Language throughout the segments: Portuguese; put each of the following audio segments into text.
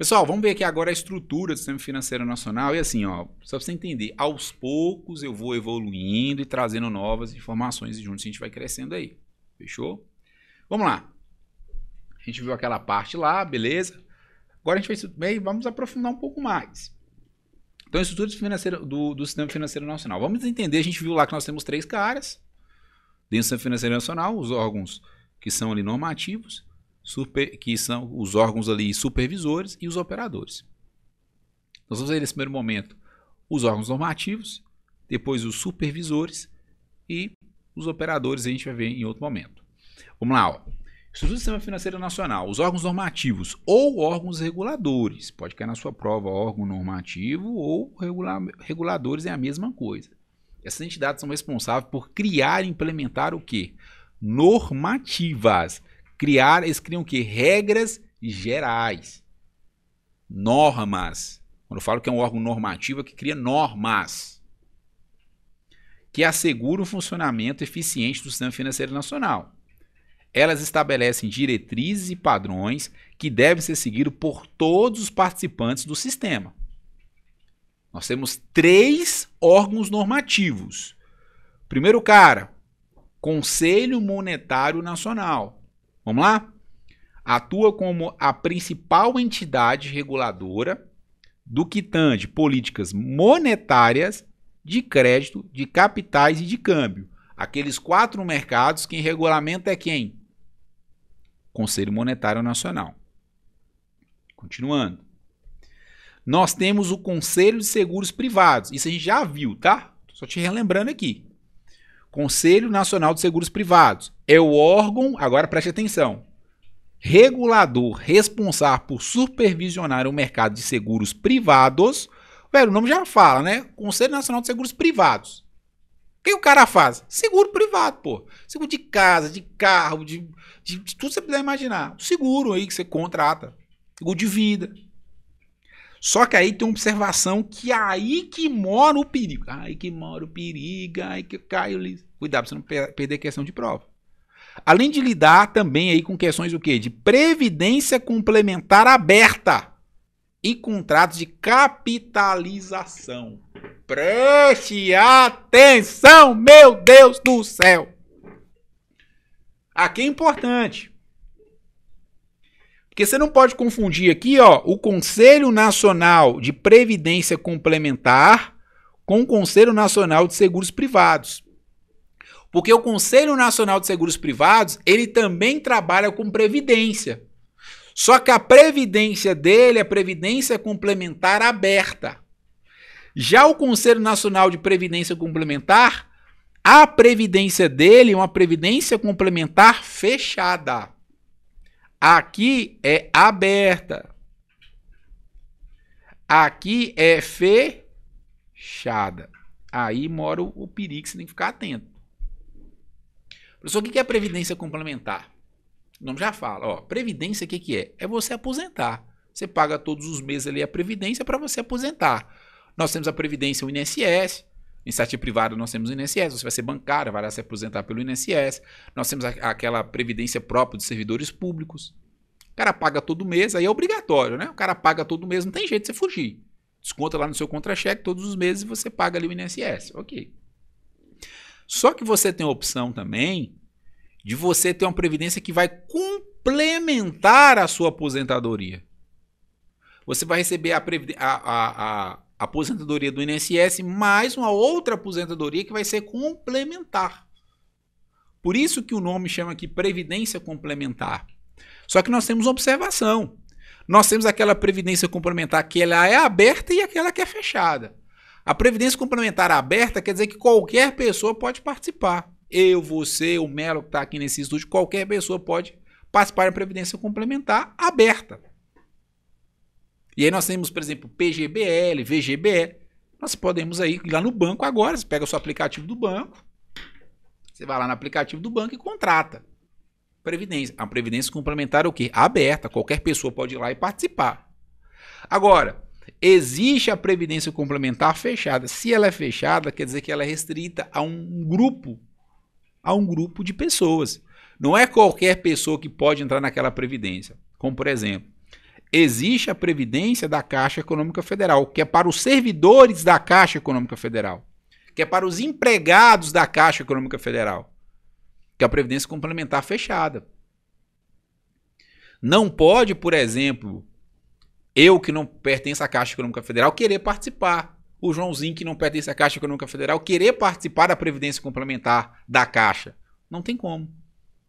Pessoal, vamos ver aqui agora a estrutura do sistema financeiro nacional. E assim, ó, só para você entender, aos poucos eu vou evoluindo e trazendo novas informações e juntos a gente vai crescendo aí. Fechou? Vamos lá. A gente viu aquela parte lá, beleza. Agora a gente vai bem, vamos aprofundar um pouco mais. Então, a estrutura financeira do, do sistema financeiro nacional. Vamos entender, a gente viu lá que nós temos três caras dentro do sistema financeiro nacional, os órgãos que são ali normativos, super, que são os órgãos ali supervisores e os operadores. Nós vamos ver nesse primeiro momento os órgãos normativos, depois os supervisores e os operadores a gente vai ver em outro momento. Vamos lá, ó. Estrutura do Sistema Financeiro Nacional, os órgãos normativos ou órgãos reguladores. Pode cair na sua prova órgão normativo ou regula reguladores é a mesma coisa. Essas entidades são responsáveis por criar e implementar o que? Normativas criar, eles criam o quê? Regras gerais. Normas. Quando eu falo que é um órgão normativo, é que cria normas que asseguram o funcionamento eficiente do sistema financeiro nacional. Elas estabelecem diretrizes e padrões que devem ser seguidos por todos os participantes do sistema. Nós temos três órgãos normativos. Primeiro, cara, Conselho Monetário Nacional. Vamos lá? Atua como a principal entidade reguladora do que tange políticas monetárias, de crédito, de capitais e de câmbio. Aqueles quatro mercados, quem regulamenta é quem? Conselho Monetário Nacional. Continuando. Nós temos o Conselho de Seguros Privados. Isso a gente já viu, tá? Só te relembrando aqui. Conselho Nacional de Seguros Privados. É o órgão, agora preste atenção, regulador responsável por supervisionar o mercado de seguros privados. Velho, o nome já fala, né? Conselho Nacional de Seguros Privados. O que o cara faz? Seguro privado, pô. Seguro de casa, de carro, de, de, de tudo que você puder imaginar. Seguro aí que você contrata. Seguro de vida. Só que aí tem uma observação que é aí que mora o perigo. Aí que mora o perigo, aí que cai o liso. Cuidado para você não perder questão de prova. Além de lidar também aí com questões o quê? De previdência complementar aberta e contratos de capitalização. Preste atenção, meu Deus do céu! Aqui é importante. Porque você não pode confundir aqui, ó, o Conselho Nacional de Previdência Complementar com o Conselho Nacional de Seguros Privados. Porque o Conselho Nacional de Seguros Privados, ele também trabalha com previdência. Só que a previdência dele é previdência complementar aberta. Já o Conselho Nacional de Previdência Complementar, a previdência dele é uma previdência complementar fechada. Aqui é aberta. Aqui é fechada. Aí mora o, o perigo que você tem que ficar atento. Professor, o que é previdência complementar? O nome já fala, ó, previdência o que, que é? É você aposentar. Você paga todos os meses ali a previdência para você aposentar. Nós temos a previdência o INSS, em Iniciativa privado nós temos o INSS, você vai ser bancário, vai se aposentar pelo INSS. Nós temos a, aquela previdência própria de servidores públicos. O cara paga todo mês, aí é obrigatório, né? O cara paga todo mês, não tem jeito de você fugir. Desconta lá no seu contra-cheque todos os meses e você paga ali o INSS. Ok. Só que você tem a opção também de você ter uma previdência que vai complementar a sua aposentadoria. Você vai receber a, a, a, aposentadoria do INSS mais uma outra aposentadoria que vai ser complementar. Por isso que o nome chama aqui previdência complementar. Só que nós temos uma observação. Nós temos aquela previdência complementar que ela é aberta e aquela que é fechada. A previdência complementar aberta quer dizer que qualquer pessoa pode participar. Eu, você, o Melo que está aqui nesse estúdio, qualquer pessoa pode participar da previdência complementar aberta. E aí nós temos, por exemplo, PGBL, VGBE. Nós podemos aí ir lá no banco agora, você pega o seu aplicativo do banco, você vai lá no aplicativo do banco e contrata. Previdência. A previdência complementar é o quê? Aberta, qualquer pessoa pode ir lá e participar. Agora, existe a previdência complementar fechada. Se ela é fechada, quer dizer que ela é restrita a um grupo, a um grupo de pessoas. Não é qualquer pessoa que pode entrar naquela previdência. Como por exemplo, existe a previdência da Caixa Econômica Federal, que é para os servidores da Caixa Econômica Federal, que é para os empregados da Caixa Econômica Federal, que é a previdência complementar fechada. Não pode, por exemplo, eu que não pertenço à Caixa Econômica Federal querer participar. O Joãozinho que não pertence à Caixa Econômica Federal querer participar da previdência complementar da Caixa. Não tem como.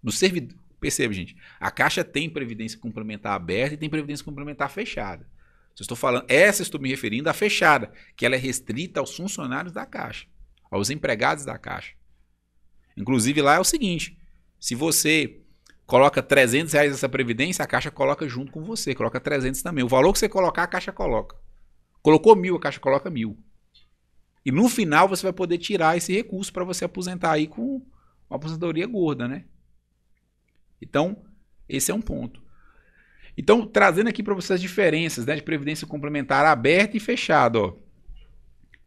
Do servidor Perceba, gente. A Caixa tem previdência complementar aberta e tem previdência complementar fechada. estou falando, essa estou me referindo à fechada, que ela é restrita aos funcionários da Caixa, aos empregados da Caixa. Inclusive lá é o seguinte: se você coloca 300 reais nessa previdência, a Caixa coloca junto com você, coloca 300 também. O valor que você colocar, a Caixa coloca. Colocou mil, a Caixa coloca mil. E no final você vai poder tirar esse recurso para você aposentar aí com uma aposentadoria gorda, né? Então, esse é um ponto. Então, trazendo aqui para vocês as diferenças né, de previdência complementar aberta e fechada. Ó.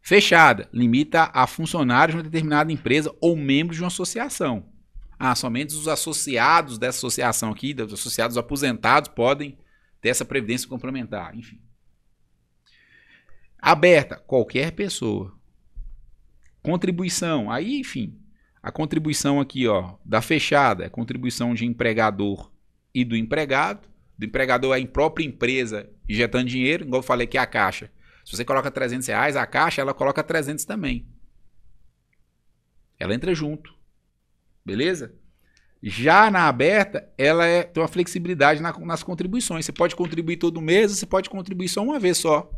Fechada limita a funcionários de uma determinada empresa ou membros de uma associação. Ah, somente os associados dessa associação aqui, dos associados aposentados, podem ter essa previdência complementar, enfim. Aberta, qualquer pessoa. Contribuição, aí, enfim, a contribuição aqui, ó, da fechada é contribuição de empregador e do empregado. Do empregador é a própria empresa injetando dinheiro, igual eu falei que é a caixa. Se você coloca 300 reais, a caixa ela coloca 300 também. Ela entra junto. Beleza? Já na aberta, ela é, tem uma flexibilidade na, nas contribuições. Você pode contribuir todo mês, você pode contribuir só uma vez só.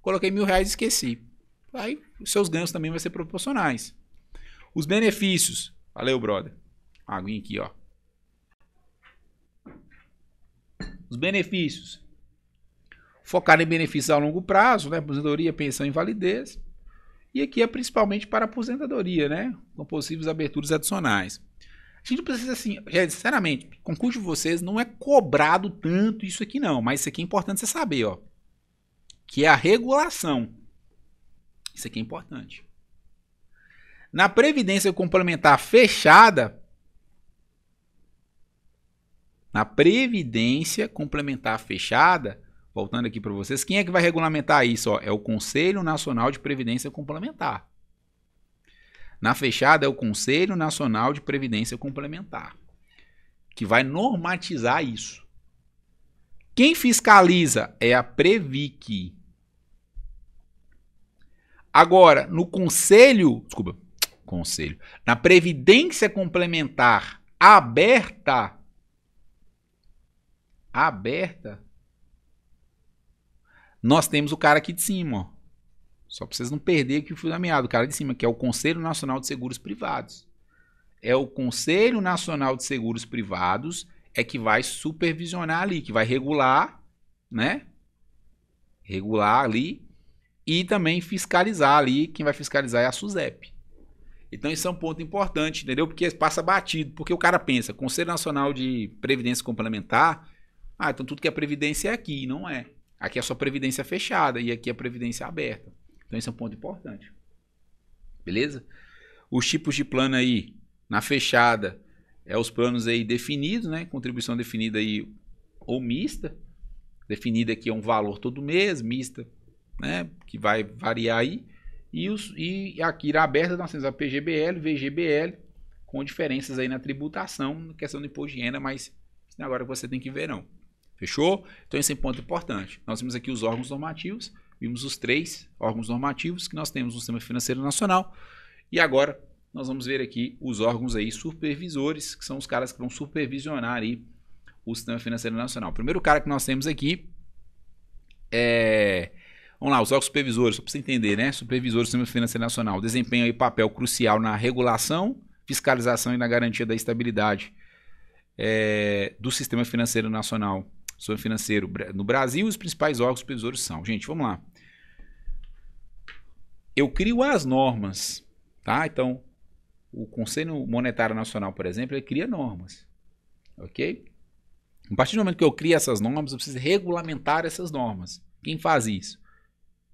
Coloquei mil reais e esqueci. Aí os seus ganhos também vão ser proporcionais. Os benefícios. Valeu, brother. Uma aguinha aqui, ó. Os benefícios. Focar em benefícios a longo prazo, né? Aposentadoria, pensão e invalidez. E aqui é principalmente para aposentadoria, né? Com possíveis aberturas adicionais. A gente precisa, assim, é, sinceramente, concurso de vocês não é cobrado tanto isso aqui, não. Mas isso aqui é importante você saber, ó. Que é a regulação. Isso aqui é importante. Na previdência complementar fechada, na previdência complementar fechada, voltando aqui para vocês, quem é que vai regulamentar isso? Ó, é o Conselho Nacional de Previdência Complementar. Na fechada é o Conselho Nacional de Previdência Complementar, que vai normatizar isso. Quem fiscaliza é a Previc. Agora, no Conselho, desculpa, conselho. Na previdência complementar aberta, aberta, nós temos o cara aqui de cima, ó. Só para vocês não perderem que o fio da meada, o cara de cima, que é o Conselho Nacional de Seguros Privados. É o Conselho Nacional de Seguros Privados é que vai supervisionar ali, que vai regular, né? Regular ali e também fiscalizar ali. Quem vai fiscalizar é a SUSEP. Então isso é um ponto importante, entendeu? Porque passa batido, porque o cara pensa, Conselho Nacional de Previdência Complementar, ah, então tudo que é previdência é aqui, não é. Aqui é só previdência fechada e aqui é previdência aberta. Então esse é um ponto importante. Beleza? Os tipos de plano aí, na fechada, é os planos aí definidos, né? Contribuição definida aí ou mista. Definida aqui é um valor todo mês, mista, né? Que vai variar aí. E, os, e aberta nós temos a PGBL, VGBL, com diferenças aí na tributação, na questão do imposto de renda, mas agora você tem que ver não. Fechou? Então esse é um ponto importante. Nós temos aqui os órgãos normativos, vimos os três órgãos normativos que nós temos no Sistema Financeiro Nacional. E agora nós vamos ver aqui os órgãos aí supervisores, que são os caras que vão supervisionar aí o Sistema Financeiro Nacional. O primeiro cara que nós temos aqui é Vamos lá, os órgãos supervisores, só para você entender, né? Supervisores do Sistema Financeiro Nacional desempenham aí papel crucial na regulação, fiscalização e na garantia da estabilidade é, do Sistema Financeiro Nacional, sistema financeiro no Brasil. Os principais órgãos supervisores são. Gente, vamos lá. Eu crio as normas, tá? Então, o Conselho Monetário Nacional, por exemplo, ele cria normas, ok? A partir do momento que eu crio essas normas, eu preciso regulamentar essas normas. Quem faz isso?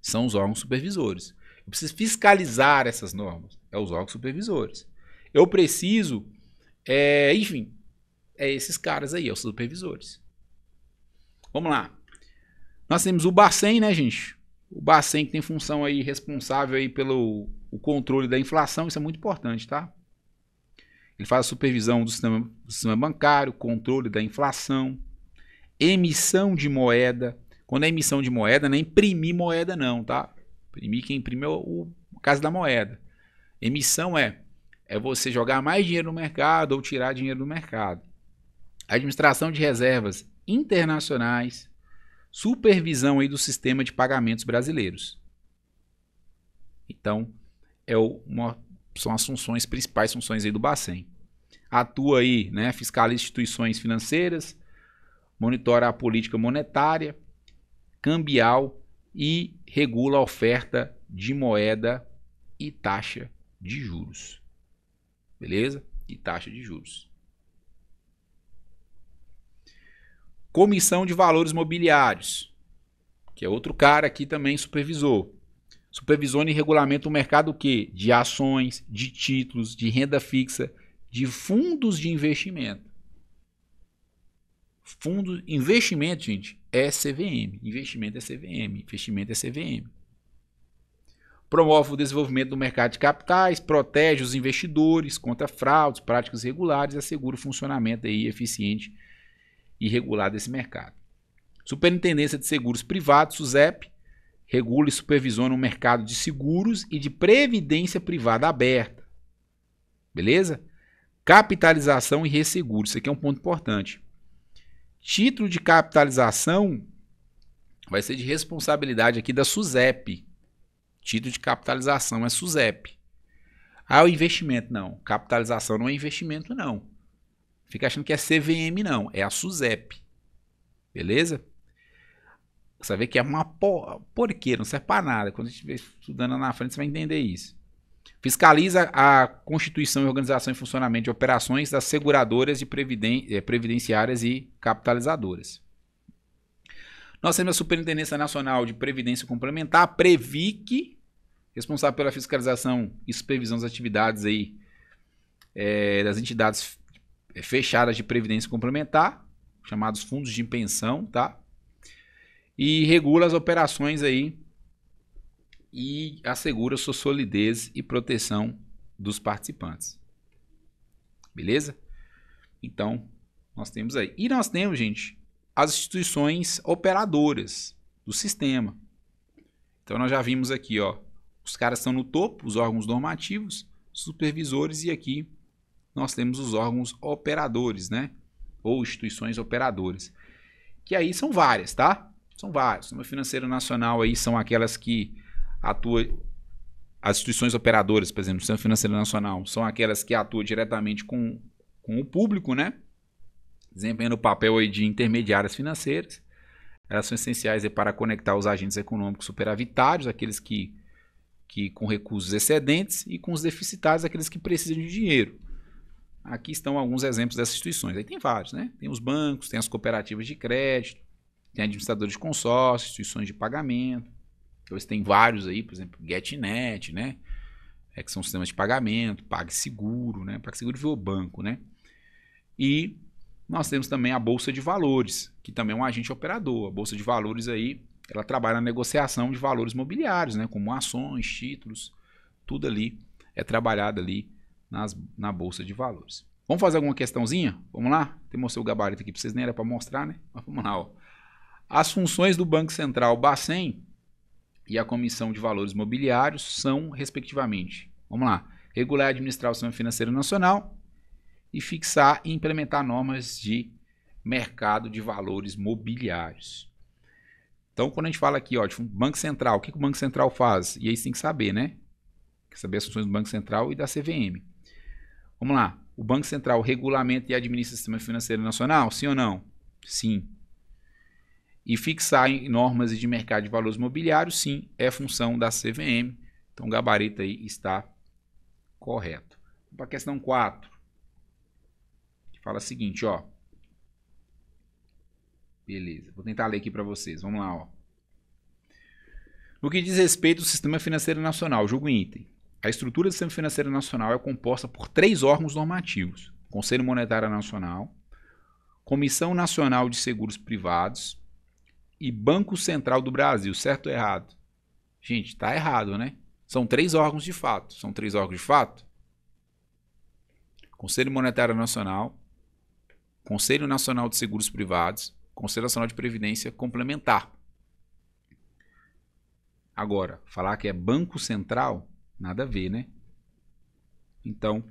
são os órgãos supervisores. Eu preciso fiscalizar essas normas, é os órgãos supervisores. Eu preciso, é, enfim, é esses caras aí, é os supervisores. Vamos lá. Nós temos o Bacen, né, gente? O Bacen que tem função aí responsável aí pelo o controle da inflação, isso é muito importante, tá? Ele faz a supervisão do sistema, do sistema bancário, controle da inflação, emissão de moeda, quando é emissão de moeda, não é imprimir moeda, não, tá? Imprimir quem imprime é o, o caso da moeda. Emissão é, é você jogar mais dinheiro no mercado ou tirar dinheiro do mercado. Administração de reservas internacionais, supervisão aí do sistema de pagamentos brasileiros. Então, é uma, são as funções principais funções aí do Bacen. Atua aí, né, fiscaliza instituições financeiras, monitora a política monetária, cambial e regula a oferta de moeda e taxa de juros. Beleza? E taxa de juros. Comissão de Valores Mobiliários, que é outro cara aqui também supervisor. Supervisiona e regulamenta o mercado o quê? De ações, de títulos, de renda fixa, de fundos de investimento. Fundo, investimento, gente, é CVM. Investimento é CVM. Investimento é CVM. Promove o desenvolvimento do mercado de capitais, protege os investidores contra fraudes, práticas irregulares, assegura o funcionamento aí eficiente e regular desse mercado. Superintendência de Seguros Privados, SUSEP, regula e supervisiona o mercado de seguros e de previdência privada aberta. Beleza? Capitalização e resseguro. Isso aqui é um ponto importante. Título de capitalização vai ser de responsabilidade aqui da SUSEP. Título de capitalização é SUSEP. Ah, o investimento não. Capitalização não é investimento, não. Fica achando que é CVM, não. É a SUSEP. Beleza? Você vai ver que é uma por... porqueira, não serve para nada. Quando a gente estiver estudando na frente, você vai entender isso. Fiscaliza a constituição e organização e funcionamento de operações das seguradoras e eh, previdenciárias e capitalizadoras. Nós temos a Superintendência Nacional de Previdência Complementar, a Previc, responsável pela fiscalização e supervisão das atividades aí, é, das entidades eh, fechadas de previdência complementar, chamados fundos de pensão, tá? E regula as operações aí e assegura sua solidez e proteção dos participantes. Beleza? Então, nós temos aí. E nós temos, gente, as instituições operadoras do sistema. Então, nós já vimos aqui, ó. Os caras estão no topo, os órgãos normativos, supervisores, e aqui nós temos os órgãos operadores, né? Ou instituições operadoras. Que aí são várias, tá? São várias. O Sistema Financeiro Nacional aí são aquelas que atua as instituições operadoras, por exemplo, o Sistema Financeiro Nacional, são aquelas que atuam diretamente com, com o público, né? Desempenhando o papel de intermediárias financeiras. Elas são essenciais para conectar os agentes econômicos superavitários, aqueles que, que com recursos excedentes, e com os deficitários, aqueles que precisam de dinheiro. Aqui estão alguns exemplos dessas instituições. Aí tem vários, né? Tem os bancos, tem as cooperativas de crédito, tem administradores de consórcio, instituições de pagamento, então, você tem vários aí, por exemplo, GetNet, né? É, que são sistemas de pagamento, PagSeguro, né? PagSeguro virou banco, né? E nós temos também a Bolsa de Valores, que também é um agente operador. A Bolsa de Valores aí, ela trabalha na negociação de valores mobiliários, né? Como ações, títulos, tudo ali é trabalhado ali nas, na Bolsa de Valores. Vamos fazer alguma questãozinha? Vamos lá? Tem mostrar o gabarito aqui para vocês, nem era para mostrar, né? Mas vamos lá, ó. As funções do Banco Central Bacen e a Comissão de Valores Mobiliários são, respectivamente, vamos lá, regular e administrar o sistema financeiro nacional e fixar e implementar normas de mercado de valores mobiliários. Então, quando a gente fala aqui ó, de um Banco Central, o que, que o Banco Central faz? E aí você tem que saber, né? Tem que saber as funções do Banco Central e da CVM. Vamos lá. O Banco Central regulamenta e administra o sistema financeiro nacional? Sim ou não? Sim. E fixar em normas de mercado de valores mobiliários, sim, é função da CVM. Então, o gabarito aí está correto. Para a questão 4, que fala o seguinte, ó. Beleza, vou tentar ler aqui para vocês. Vamos lá, ó. No que diz respeito ao sistema financeiro nacional, julgo item. A estrutura do sistema financeiro nacional é composta por três órgãos normativos: Conselho Monetário Nacional, Comissão Nacional de Seguros Privados e Banco Central do Brasil, certo ou errado? Gente, tá errado, né? São três órgãos de fato. São três órgãos de fato? Conselho Monetário Nacional, Conselho Nacional de Seguros Privados, Conselho Nacional de Previdência Complementar. Agora, falar que é Banco Central, nada a ver, né? Então,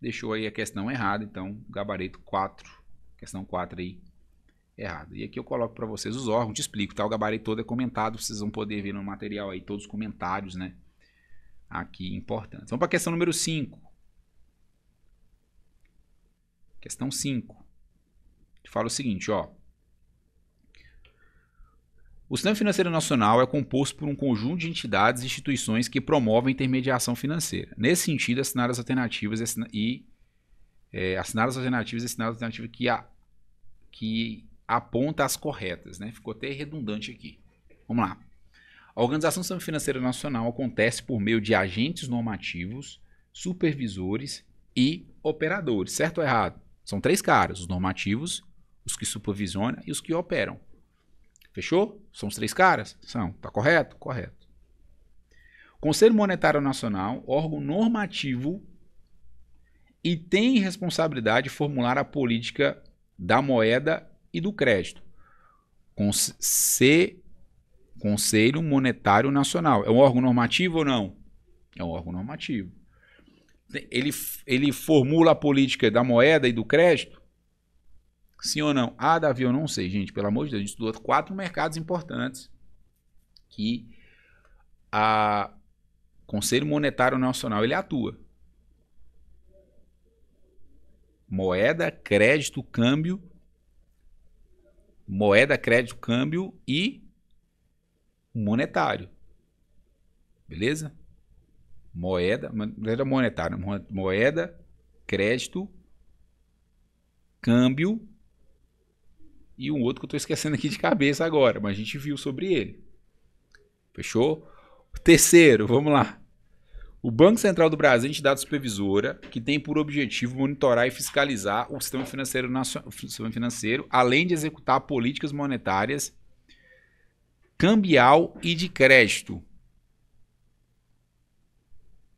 deixou aí a questão errada, então, gabarito 4, questão 4 aí, errado. E aqui eu coloco para vocês os órgãos, te explico, tá? O gabarito todo é comentado, vocês vão poder ver no material aí todos os comentários, né? Aqui, importante Vamos para a questão número 5. Questão 5. Fala o seguinte, ó. O sistema financeiro nacional é composto por um conjunto de entidades e instituições que promovem intermediação financeira. Nesse sentido, é assinar as alternativas é e, é, assinar as alternativas e assinar as alternativas que, a, que aponta as corretas, né? Ficou até redundante aqui. Vamos lá. A Organização Financeira Nacional acontece por meio de agentes normativos, supervisores e operadores, certo ou errado? São três caras: os normativos, os que supervisionam e os que operam. Fechou? São os três caras? São. Tá correto? Correto. Conselho Monetário Nacional, órgão normativo e tem responsabilidade de formular a política da moeda e do crédito. Conse Conselho Monetário Nacional. É um órgão normativo ou não? É um órgão normativo. Ele, ele formula a política da moeda e do crédito? Sim ou não? Ah, Davi, eu não sei, gente. Pelo amor de Deus, a gente estudou quatro mercados importantes que a Conselho Monetário Nacional ele atua. Moeda, crédito, câmbio moeda, crédito, câmbio e monetário. Beleza? Moeda, moeda monetária, moeda, crédito, câmbio e um outro que eu estou esquecendo aqui de cabeça agora, mas a gente viu sobre ele. Fechou? Terceiro, vamos lá. O Banco Central do Brasil é entidade supervisora que tem por objetivo monitorar e fiscalizar o sistema financeiro, nacional, sistema financeiro além de executar políticas monetárias, cambial e de crédito.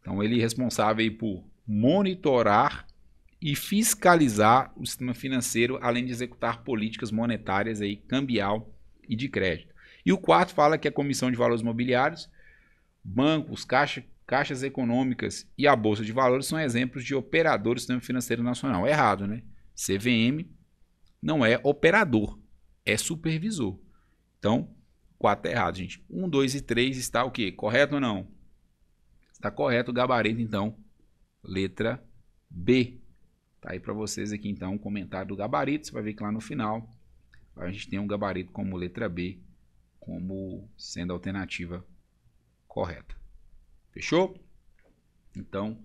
Então, ele é responsável por monitorar e fiscalizar o sistema financeiro, além de executar políticas monetárias aí, cambial e de crédito. E o quarto fala que a Comissão de Valores Mobiliários, bancos, caixa caixas econômicas e a Bolsa de Valores são exemplos de operadores do sistema financeiro nacional. errado, né? CVM não é operador, é supervisor. Então, 4 é tá errado, gente. 1, 2 e 3 está o quê? Correto ou não? Está correto o gabarito, então. Letra B. Tá aí para vocês aqui, então, o um comentário do gabarito. Você vai ver que lá no final a gente tem um gabarito como letra B como sendo a alternativa correta. Fechou? Então,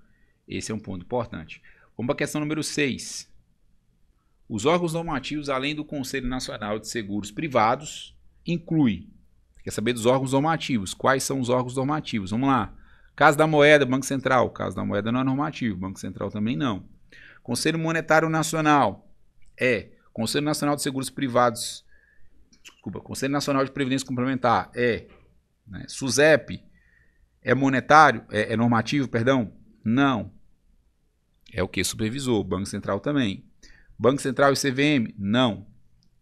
esse é um ponto importante. Vamos para a questão número 6. Os órgãos normativos, além do Conselho Nacional de Seguros Privados, inclui. Quer saber dos órgãos normativos? Quais são os órgãos normativos? Vamos lá. Casa da Moeda, Banco Central. Casa da Moeda não é normativo, Banco Central também não. Conselho Monetário Nacional é. Conselho Nacional de Seguros Privados. Desculpa, Conselho Nacional de Previdência Complementar é. Né? SUSEP é monetário? É, é normativo, perdão? Não. É o que? Supervisor. Banco Central também. Banco Central e CVM? Não.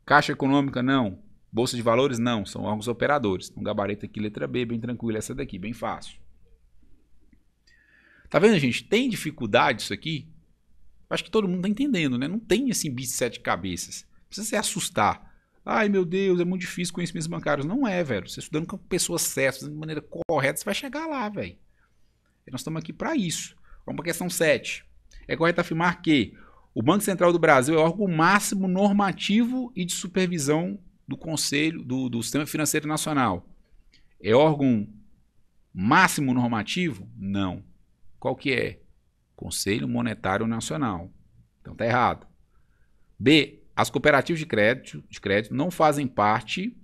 Caixa Econômica? Não. Bolsa de Valores? Não. São órgãos operadores. Um gabarito aqui, letra B, bem tranquilo. Essa daqui, bem fácil. Tá vendo, gente? Tem dificuldade isso aqui? Acho que todo mundo tá entendendo, né? Não tem assim bicho de sete cabeças. Não precisa se assustar. Ai, meu Deus, é muito difícil conhecimentos bancários. Não é, velho. Você estudando com pessoas certas, de maneira correta, você vai chegar lá, velho. E nós estamos aqui para isso. Vamos é para a questão 7. É correto afirmar que o Banco Central do Brasil é o órgão máximo normativo e de supervisão do Conselho do, do Sistema Financeiro Nacional. É órgão máximo normativo? Não. Qual que é? Conselho Monetário Nacional. Então tá errado. B. As cooperativas de crédito, de crédito não fazem parte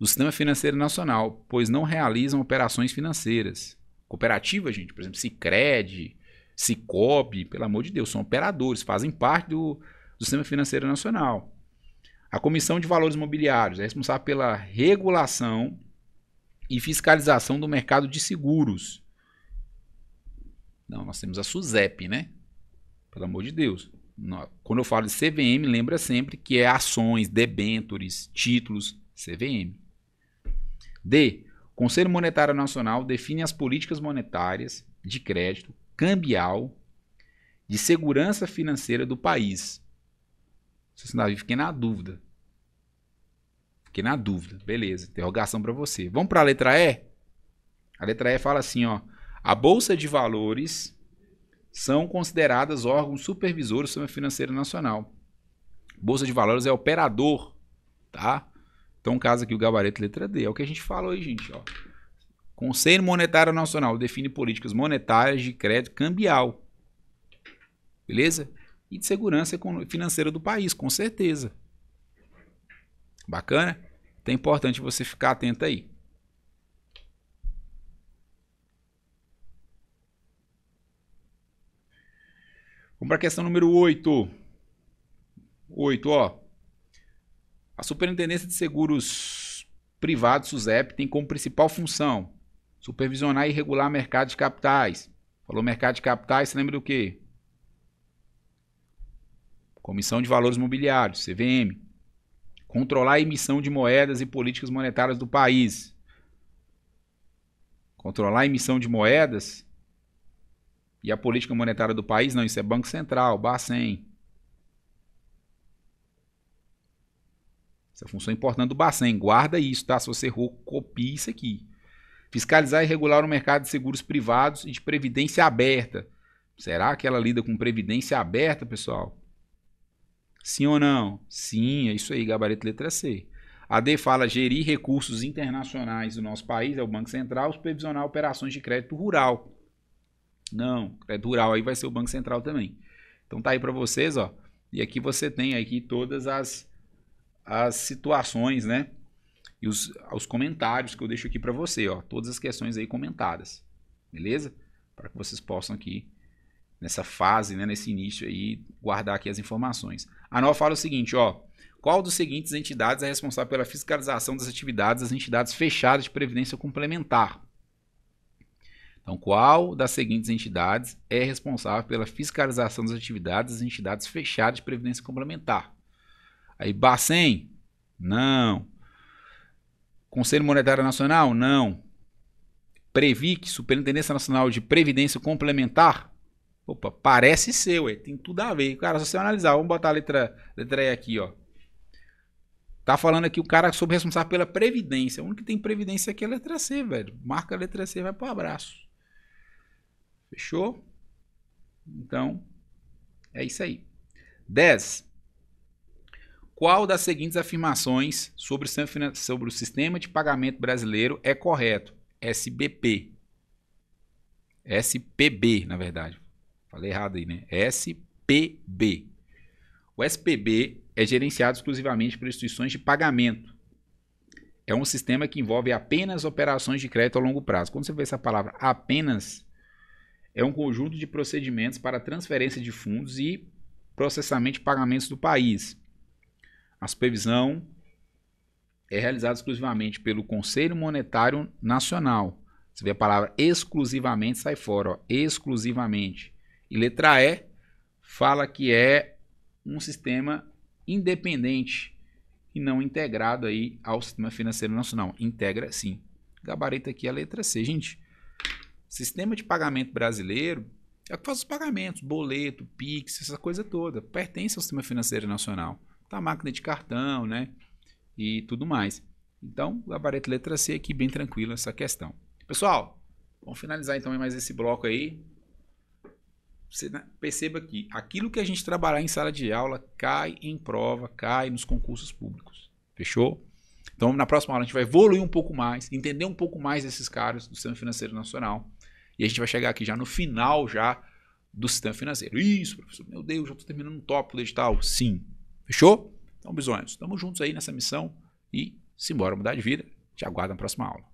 do sistema financeiro nacional, pois não realizam operações financeiras. Cooperativa, gente, por exemplo, Sicredi, Sicob, pelo amor de Deus, são operadores, fazem parte do, do sistema financeiro nacional. A Comissão de Valores Mobiliários é responsável pela regulação e fiscalização do mercado de seguros. Não, nós temos a SUSEP, né? Pelo amor de Deus. Quando eu falo de CVM, lembra sempre que é ações, debentures, títulos, CVM. D. Conselho Monetário Nacional define as políticas monetárias, de crédito, cambial, de segurança financeira do país. Se você fiquei na dúvida. Fiquei na dúvida. Beleza, interrogação para você. Vamos para a letra E? A letra E fala assim, ó: A bolsa de valores são consideradas órgãos supervisores do sistema financeiro nacional. Bolsa de Valores é operador, tá? Então, caso aqui o gabarito letra D. É o que a gente falou aí, gente. Ó. Conselho Monetário Nacional define políticas monetárias de crédito cambial. Beleza? E de segurança financeira do país, com certeza. Bacana? Então é importante você ficar atento aí. Vamos para a questão número 8. 8, ó. A Superintendência de Seguros Privados, SUSEP, tem como principal função supervisionar e regular mercado de capitais. Falou mercado de capitais, você lembra do quê? Comissão de Valores Mobiliários, CVM. Controlar a emissão de moedas e políticas monetárias do país. Controlar a emissão de moedas e a política monetária do país, não, isso é Banco Central, Bacen. Essa é função importante do Bacen. Guarda isso, tá? Se você errou, copie isso aqui. Fiscalizar e regular o mercado de seguros privados e de previdência aberta. Será que ela lida com previdência aberta, pessoal? Sim ou não? Sim, é isso aí, gabarito letra C. A D fala gerir recursos internacionais do nosso país, é o Banco Central, supervisionar operações de crédito rural. Não, é rural aí vai ser o Banco Central também. Então tá aí para vocês, ó. E aqui você tem aqui todas as, as situações, né? E os, os comentários que eu deixo aqui para você, ó. Todas as questões aí comentadas, beleza? Para que vocês possam aqui, nessa fase, né? Nesse início aí, guardar aqui as informações. A NOL fala o seguinte, ó. Qual dos seguintes entidades é responsável pela fiscalização das atividades das entidades fechadas de previdência complementar? Então, qual das seguintes entidades é responsável pela fiscalização das atividades das entidades fechadas de previdência complementar? Aí, Bacen? Não. Conselho Monetário Nacional? Não. Previc, Superintendência Nacional de Previdência Complementar? Opa, parece seu, ué. Tem tudo a ver. Cara, se você analisar, vamos botar a letra, letra E aqui, ó. Tá falando aqui o cara sobre responsável pela Previdência. O único que tem Previdência aqui é a letra C, velho. Marca a letra C vai pro abraço. Fechou? Então, é isso aí. 10. Qual das seguintes afirmações sobre o, sistema de pagamento brasileiro é correto? SBP. SPB, na verdade. Falei errado aí, né? SPB. O SPB é gerenciado exclusivamente por instituições de pagamento. É um sistema que envolve apenas operações de crédito a longo prazo. Quando você vê essa palavra apenas, é um conjunto de procedimentos para transferência de fundos e processamento de pagamentos do país. A supervisão é realizada exclusivamente pelo Conselho Monetário Nacional. Você vê a palavra exclusivamente sai fora, ó, exclusivamente. E letra E fala que é um sistema independente e não integrado aí ao sistema financeiro nacional. Integra sim. Gabarito aqui é a letra C, gente. Sistema de pagamento brasileiro é o que faz os pagamentos, boleto, Pix, essa coisa toda. Pertence ao sistema financeiro nacional. Tá a máquina de cartão, né? E tudo mais. Então, gabarito letra C aqui, bem tranquila essa questão. Pessoal, vamos finalizar então mais esse bloco aí. Você né, perceba que aquilo que a gente trabalhar em sala de aula cai em prova, cai nos concursos públicos. Fechou? Então, na próxima aula, a gente vai evoluir um pouco mais, entender um pouco mais desses caras do sistema financeiro nacional. E a gente vai chegar aqui já no final já do sistema financeiro. Isso, professor, meu Deus, já estou terminando um tópico digital. Sim. Fechou? Então, bisonhos, estamos juntos aí nessa missão e simbora mudar de vida. Te aguardo na próxima aula.